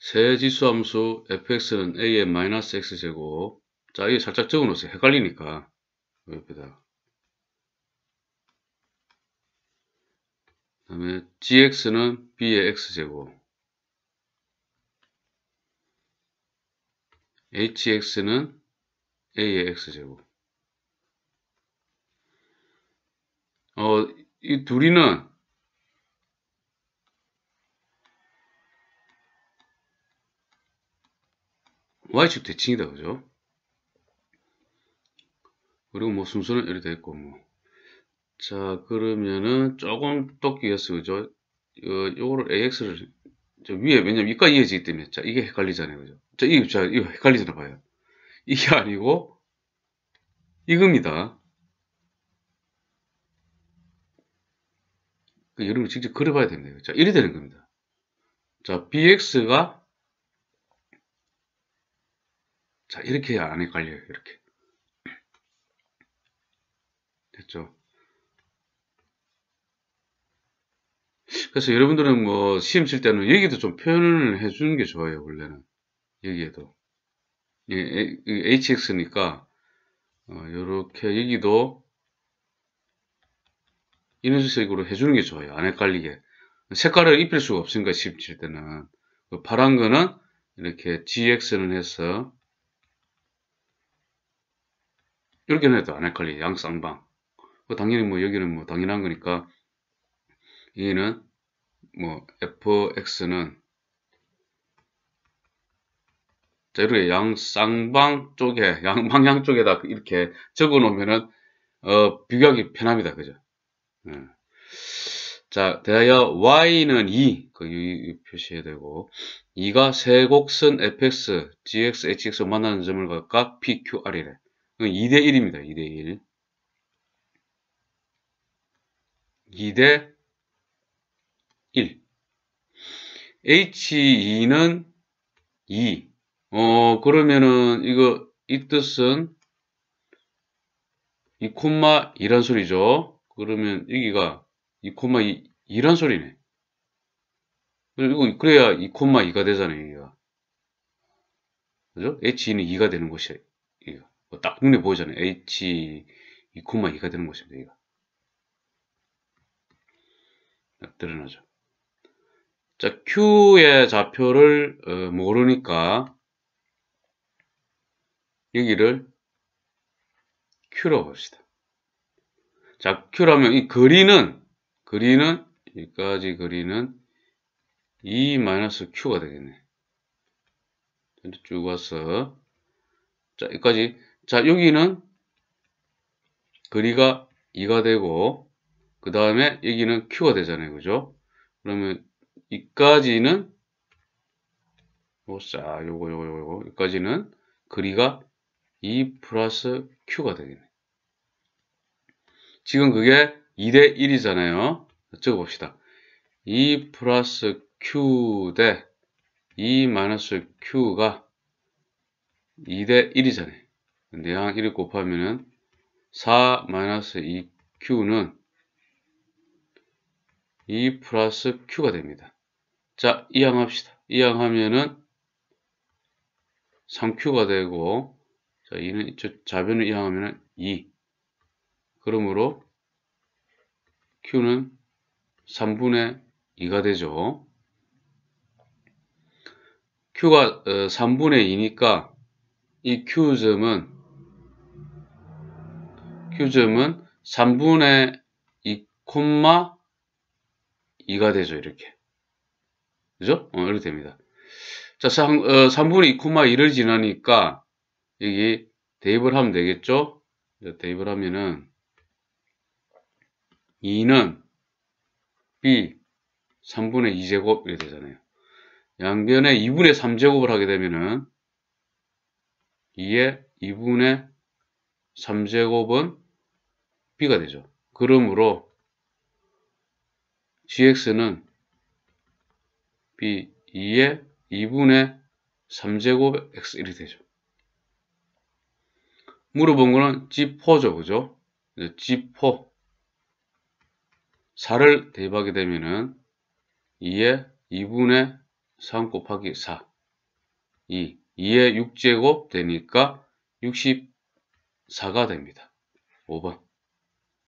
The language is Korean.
세 지수함수 fx는 a의 마이너스 x제곱 자 이거 살짝 적어놓으세요 헷갈리니까 그 옆에다 그 다음에 gx는 b의 x제곱 hx는 a의 x제곱 어, 이 둘이는 y축 대칭이다 그죠? 그리고 뭐 순서는 이렇게 됐고 뭐자 그러면은 조금 꺾이였어 그죠? 어, 요거를 ax를 저 위에 왜냐면 이까지 이어지기 때문에 자 이게 헷갈리잖아요 그죠? 자 이거 자 이거 헷갈리잖아 봐요 이게 아니고 이겁니다. 그, 여러분 직접 그려봐야 됩니다. 자, 이래 되는 겁니다. 자, bx가 자 이렇게 해야 안에 깔려요 이렇게 됐죠 그래서 여러분들은 뭐 시험 칠 때는 여기도 좀 표현을 해주는 게 좋아요 원래는 여기에도 예, 예 그 hx니까 이렇게 어, 여기도 이런 색으로 해주는 게 좋아요 안 헷갈리게 색깔을 입힐 수가 없으니까 시험 칠 때는 그 파란 거는 이렇게 gx는 해서 이렇게는 해도 아날칼리, 양쌍방. 뭐 당연히 뭐 여기는 뭐 당연한 거니까 얘는 뭐 fx는 자 이렇게 양쌍방 쪽에 양방향 쪽에다 이렇게 적어 놓으면은 어 비교하기 편합니다 그죠 네. 자 대하여 y는 2 e. 그, 유, 표시해야 되고 2가 세곡선 fx gx hx 만나는 점을 갖까 pqr이래 이 2대1입니다. 2대1. 2대 1. H2는 2. 어, 그러면은, 이거, 이 뜻은 2,2란 소리죠. 그러면 여기가 2,2란 소리네. 그리고 그래야 2,2가 되잖아요, 여기가. 그죠? H2는 2가 되는 것이에요 뭐 딱 눈에 보이잖아요. H 이 콤마 2가 되는 것입니다. 이거. 딱 드러나죠. 자, Q의 좌표를 어, 모르니까 여기를 Q로 합시다 자, Q라면 이그리는그리는 여기까지 그리는 e q 가 되겠네. 쭉 와서 자, 여기까지 자, 여기는 거리가 2가 되고, 그 다음에 여기는 Q가 되잖아요. 그죠? 그러면 이까지는 뭐, 자, 요거, 요거, 요거, 요거. 여기까지는 거리가 2 플러스 Q가 되겠네. 지금 그게 2대 1이잖아요. 적어봅시다. 2 플러스 Q 대 2 마이너스 Q가 2대 1이잖아요. 내항 1을 곱하면은 4 2q는 2 플러스 q가 됩니다. 자, 이항합시다. 이항하면은 3q가 되고 자, 2는 저 자변을 이항하면은 2. 그러므로 q는 3분의 2가 되죠. q가 3분의 어, 2니까 이 q점은 요즘은 3분의 2, 콤마 2가 되죠. 이렇게. 그죠? 어, 이렇게 됩니다. 자, 3, 어, 3분의 2, 콤마 2를 지나니까 여기 대입을 하면 되겠죠? 대입을 하면은 2는 b 3분의 2제곱 이렇게 되잖아요. 양변에 2분의 3제곱을 하게 되면은 2의 2분의 3제곱은 b가 되죠. 그러므로 gx는 b 2의 2분의 3제곱 x 1이 되죠. 물어본 거는 g4죠. 그죠? g4 4를 대입하게 되면은 2의 2분의 3 곱하기 4 2 2의 6제곱 되니까 64가 됩니다. 5번